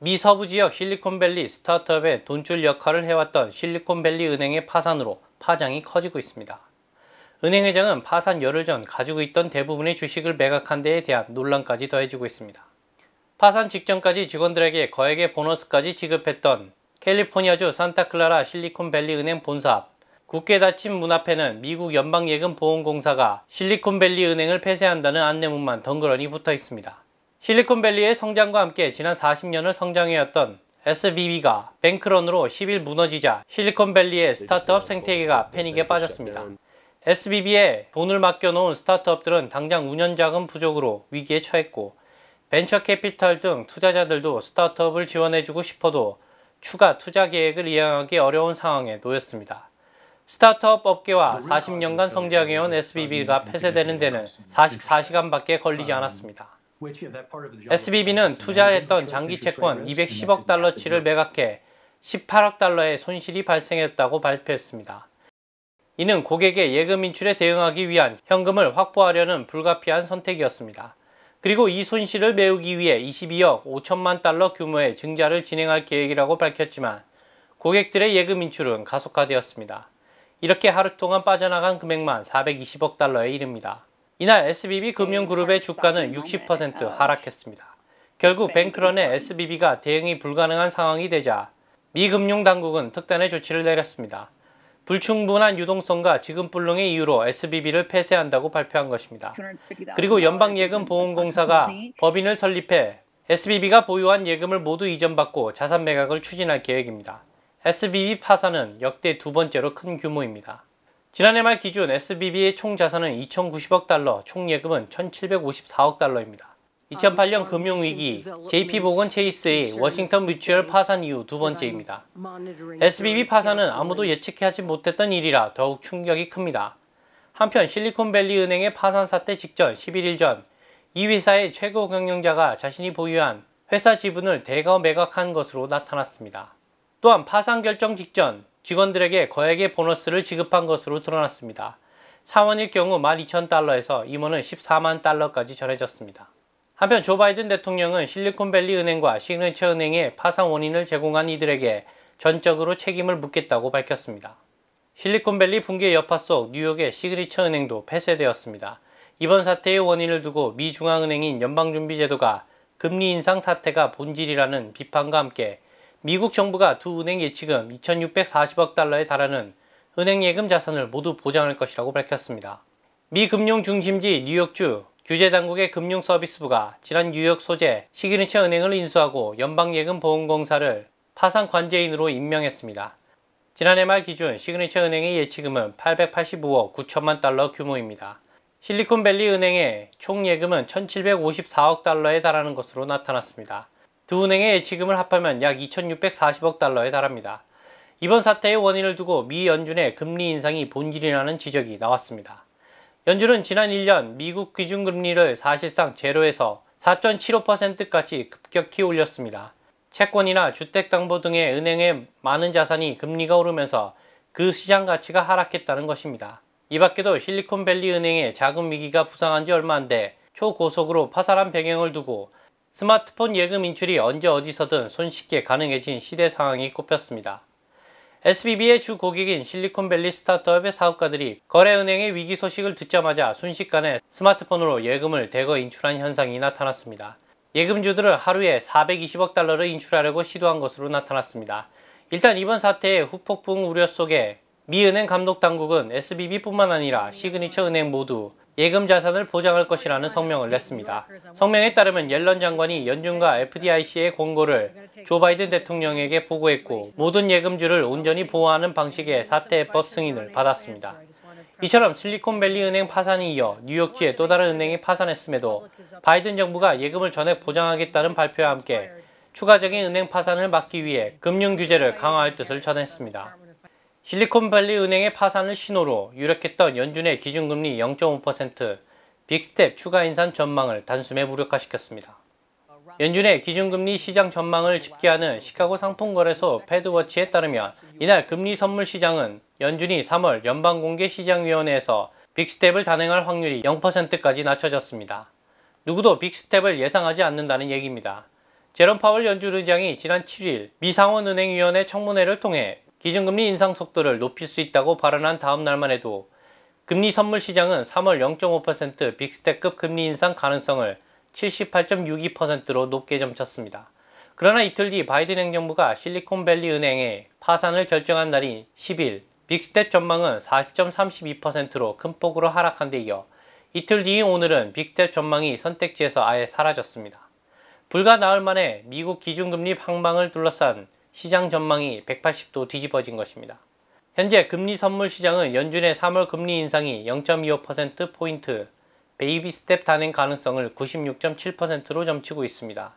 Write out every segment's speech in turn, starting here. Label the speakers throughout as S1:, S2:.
S1: 미 서부 지역 실리콘밸리 스타트업의 돈줄 역할을 해왔던 실리콘밸리 은행의 파산으로 파장이 커지고 있습니다. 은행 회장은 파산 열흘 전 가지고 있던 대부분의 주식을 매각한 데에 대한 논란까지 더해지고 있습니다. 파산 직전까지 직원들에게 거액의 보너스까지 지급했던 캘리포니아주 산타클라라 실리콘밸리 은행 본사 앞 굳게 닫힌 문 앞에는 미국 연방예금보험공사가 실리콘밸리 은행을 폐쇄한다는 안내문만 덩그러니 붙어 있습니다. 실리콘밸리의 성장과 함께 지난 40년을 성장해왔던 SVB가 뱅크런으로 10일 무너지자 실리콘밸리의 스타트업 생태계가 패닉에 빠졌습니다. SBB에 돈을 맡겨놓은 스타트업들은 당장 운영자금 부족으로 위기에 처했고 벤처 캐피탈 등 투자자들도 스타트업을 지원해주고 싶어도 추가 투자 계획을 이행하기 어려운 상황에 놓였습니다. 스타트업 업계와 40년간 성장해온 SBB가 폐쇄되는 데는 44시간밖에 걸리지 않았습니다. SBB는 투자했던 장기 채권 210억 달러치를 매각해 18억 달러의 손실이 발생했다고 발표했습니다. 이는 고객의 예금 인출에 대응하기 위한 현금을 확보하려는 불가피한 선택이었습니다. 그리고 이 손실을 메우기 위해 22억 5천만 달러 규모의 증자를 진행할 계획이라고 밝혔지만 고객들의 예금 인출은 가속화되었습니다. 이렇게 하루 동안 빠져나간 금액만 420억 달러에 이릅니다. 이날 SBB 네, 금융그룹의 주가는 60% 아. 하락했습니다. 결국 네, 뱅크런의 SBB가 대응이 불가능한 상황이 되자 미 금융당국은 특단의 조치를 내렸습니다. 불충분한 유동성과 지급 불능의 이유로 SBB를 폐쇄한다고 발표한 것입니다. 그리고 아, 연방예금보험공사가 그 법인을 설립해 SBB가 보유한 예금을 모두 이전받고 자산 매각을 추진할 계획입니다. SBB 파산은 역대 두 번째로 큰 규모입니다. 지난해 말 기준 SBB의 총 자산은 2,090억 달러, 총 예금은 1,754억 달러입니다. 2008년 금융위기, JP모건 체이스의 워싱턴 뮤추얼 파산 이후 두 번째입니다. SBB 파산은 아무도 예측하지 못했던 일이라 더욱 충격이 큽니다. 한편 실리콘밸리 은행의 파산 사태 직전 11일 전, 이 회사의 최고 경영자가 자신이 보유한 회사 지분을 대거 매각한 것으로 나타났습니다. 또한 파산 결정 직전 직원들에게 거액의 보너스를 지급한 것으로 드러났습니다. 사원일 경우 12,000달러에서 임원은 14만 달러까지 전해졌습니다. 한편 조 바이든 대통령은 실리콘밸리 은행과 시그니처 은행에 파산 원인을 제공한 이들에게 전적으로 책임을 묻겠다고 밝혔습니다. 실리콘밸리 붕괴 여파 속 뉴욕의 시그니처 은행도 폐쇄되었습니다. 이번 사태의 원인을 두고 미 중앙은행인 연방준비제도가 금리 인상 사태가 본질이라는 비판과 함께 미국 정부가 두 은행 예치금 2,640억 달러에 달하는 은행 예금 자산을 모두 보장할 것이라고 밝혔습니다. 미 금융 중심지 뉴욕주 규제당국의 금융서비스부가 지난 뉴욕 소재 시그니처 은행을 인수하고 연방예금보험공사를 파산 관제인으로 임명했습니다. 지난해 말 기준 시그니처 은행의 예치금은 885억 9천만 달러 규모입니다. 실리콘밸리 은행의 총 예금은 1,754억 달러에 달하는 것으로 나타났습니다. 두 은행의 예치금을 합하면 약 2,640억 달러에 달합니다. 이번 사태의 원인을 두고 미 연준의 금리 인상이 본질이라는 지적이 나왔습니다. 연준은 지난 1년 미국 기준금리를 사실상 제로에서 4.75%까지 급격히 올렸습니다. 채권이나 주택담보 등의 은행의 많은 자산이 금리가 오르면서 그 시장 가치가 하락했다는 것입니다. 이 밖에도 실리콘밸리 은행의 자금 위기가 부상한 지 얼마 안 돼 초고속으로 파산한 배경을 두고 스마트폰 예금 인출이 언제 어디서든 손쉽게 가능해진 시대 상황이 꼽혔습니다. SBB의 주 고객인 실리콘밸리 스타트업의 사업가들이 거래은행의 위기 소식을 듣자마자 순식간에 스마트폰으로 예금을 대거 인출한 현상이 나타났습니다. 예금주들은 하루에 420억 달러를 인출하려고 시도한 것으로 나타났습니다. 일단 이번 사태의 후폭풍 우려 속에 미 은행 감독 당국은 SBB뿐만 아니라 시그니처 은행 모두 예금 자산을 보장할 것이라는 성명을 냈습니다. 성명에 따르면 옐런 장관이 연준과 FDIC의 공고를 조 바이든 대통령에게 보고했고 모든 예금주를 온전히 보호하는 방식의 사태 해법 승인을 받았습니다. 이처럼 실리콘밸리 은행 파산이 이어 뉴욕지의 또 다른 은행이 파산했음에도 바이든 정부가 예금을 전액 보장하겠다는 발표와 함께 추가적인 은행 파산을 막기 위해 금융 규제를 강화할 뜻을 전했습니다. 실리콘밸리 은행의 파산을 신호로 유력했던 연준의 기준금리 0.5% 빅스텝 추가 인상 전망을 단숨에 무력화시켰습니다. 연준의 기준금리 시장 전망을 집계하는 시카고 상품거래소 패드워치에 따르면 이날 금리 선물 시장은 연준이 3월 연방공개시장위원회에서 빅스텝을 단행할 확률이 0%까지 낮춰졌습니다. 누구도 빅스텝을 예상하지 않는다는 얘기입니다. 제롬 파월 연준 의장이 지난 7일 미상원은행위원회 청문회를 통해 기준금리 인상 속도를 높일 수 있다고 발언한 다음 날만 해도 금리 선물 시장은 3월 0.5% 빅스텝급 금리 인상 가능성을 78.62%로 높게 점쳤습니다. 그러나 이틀 뒤 바이든 행정부가 실리콘밸리 은행의 파산을 결정한 날인 10일 빅스텝 전망은 40.32%로 큰 폭으로 하락한 데 이어 이틀 뒤인 오늘은 빅스텝 전망이 선택지에서 아예 사라졌습니다. 불과 나흘 만에 미국 기준금리 방망을 둘러싼 시장 전망이 180도 뒤집어진 것입니다. 현재 금리 선물 시장은 연준의 3월 금리 인상이 0.25%포인트 베이비 스텝 단행 가능성을 96.7%로 점치고 있습니다.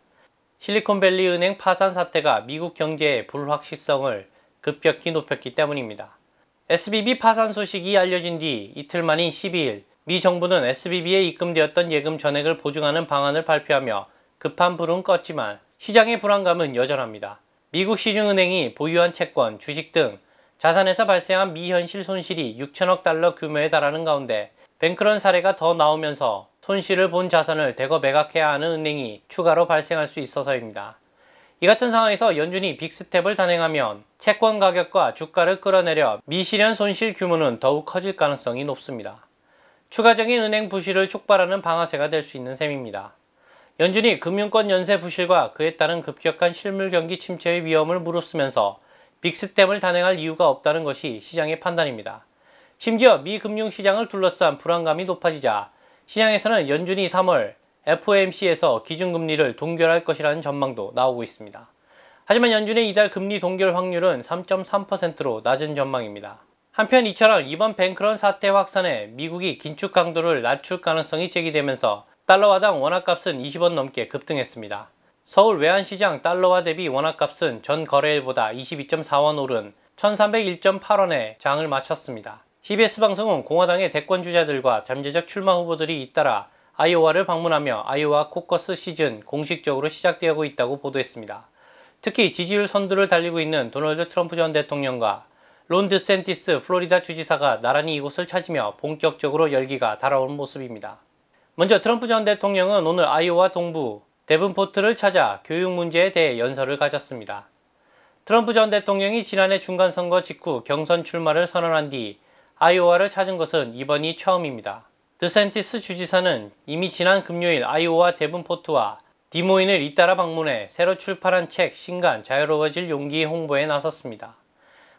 S1: 실리콘밸리 은행 파산 사태가 미국 경제의 불확실성을 급격히 높였기 때문입니다. SBB 파산 소식이 알려진 뒤 이틀 만인 12일 미 정부는 SBB에 입금되었던 예금 전액을 보증하는 방안을 발표하며 급한 불은 껐지만 시장의 불안감은 여전합니다. 미국 시중은행이 보유한 채권, 주식 등 자산에서 발생한 미현실 손실이 6천억 달러 규모에 달하는 가운데 뱅크런 사례가 더 나오면서 손실을 본 자산을 대거 매각해야 하는 은행이 추가로 발생할 수 있어서입니다. 이 같은 상황에서 연준이 빅스텝을 단행하면 채권 가격과 주가를 끌어내려 미실현 손실 규모는 더욱 커질 가능성이 높습니다. 추가적인 은행 부실을 촉발하는 방아쇠가 될 수 있는 셈입니다. 연준이 금융권 연쇄 부실과 그에 따른 급격한 실물 경기 침체의 위험을 무릅쓰면서 빅스텝을 단행할 이유가 없다는 것이 시장의 판단입니다. 심지어 미 금융시장을 둘러싼 불안감이 높아지자 시장에서는 연준이 3월 FOMC에서 기준금리를 동결할 것이라는 전망도 나오고 있습니다. 하지만 연준의 이달 금리 동결 확률은 3.3%로 낮은 전망입니다. 한편 이처럼 이번 뱅크런 사태 확산에 미국이 긴축 강도를 낮출 가능성이 제기되면서 달러화당 원화값은 20원 넘게 급등했습니다. 서울 외환시장 달러화 대비 원화값은 전 거래일보다 22.4원 오른 1301.8원에 장을 마쳤습니다. CBS 방송은 공화당의 대권주자들과 잠재적 출마 후보들이 잇따라 아이오와를 방문하며 아이오와 코커스 시즌 공식적으로 시작되고 있다고 보도했습니다. 특히 지지율 선두를 달리고 있는 도널드 트럼프 전 대통령과 론 드센티스 플로리다 주지사가 나란히 이곳을 찾으며 본격적으로 열기가 달아온 모습입니다. 먼저 트럼프 전 대통령은 오늘 아이오와 동부 데븐포트를 찾아 교육 문제에 대해 연설을 가졌습니다. 트럼프 전 대통령이 지난해 중간선거 직후 경선 출마를 선언한 뒤 아이오와를 찾은 것은 이번이 처음입니다. 드센티스 주지사는 이미 지난 금요일 아이오와 데븐포트와 디모인을 잇따라 방문해 새로 출판한 책 신간 자유로워질 용기 홍보에 나섰습니다.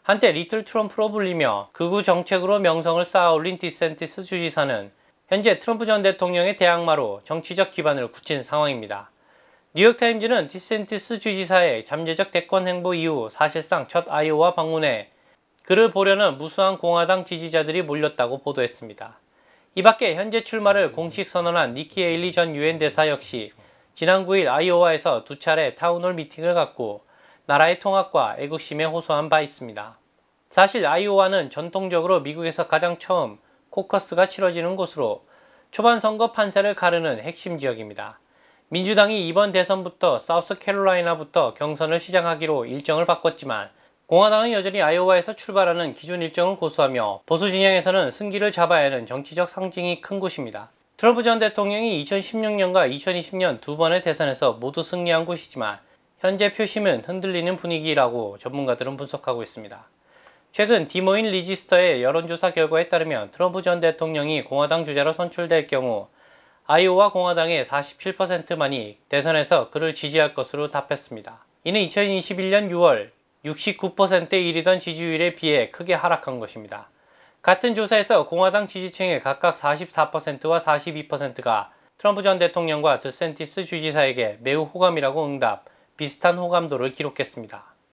S1: 한때 리틀 트럼프로 불리며 극우 정책으로 명성을 쌓아올린 디센티스 주지사는 현재 트럼프 전 대통령의 대항마로 정치적 기반을 굳힌 상황입니다. 뉴욕타임즈는 디센티스 주지사의 잠재적 대권 행보 이후 사실상 첫 아이오와 방문해 그를 보려는 무수한 공화당 지지자들이 몰렸다고 보도했습니다. 이 밖에 현재 출마를 공식 선언한 니키 에일리 전 유엔 대사 역시 지난 9일 아이오와에서 두 차례 타운홀 미팅을 갖고 나라의 통합과 애국심에 호소한 바 있습니다. 사실 아이오와는 전통적으로 미국에서 가장 처음 코커스가 치러지는 곳으로 초반 선거 판세를 가르는 핵심 지역입니다. 민주당이 이번 대선부터 사우스캐롤라이나부터 경선을 시작하기로 일정을 바꿨지만 공화당은 여전히 아이오와에서 출발하는 기존 일정을 고수하며 보수 진영에서는 승기를 잡아야 하는 정치적 상징이 큰 곳입니다. 트럼프 전 대통령이 2016년과 2020년 두 번의 대선에서 모두 승리한 곳이지만 현재 표심은 흔들리는 분위기라고 전문가들은 분석하고 있습니다. 최근 디모인 리지스터의 여론조사 결과에 따르면 트럼프 전 대통령이 공화당 주자로 선출될 경우 아이오와 공화당의 47%만이 대선에서 그를 지지할 것으로 답했습니다. 이는 2021년 6월 69%에 이르던 지지율에 비해 크게 하락한 것입니다. 같은 조사에서 공화당 지지층의 각각 44%와 42%가 트럼프 전 대통령과 드센티스 주지사에게 매우 호감이라고 응답, 비슷한 호감도를 기록했습니다.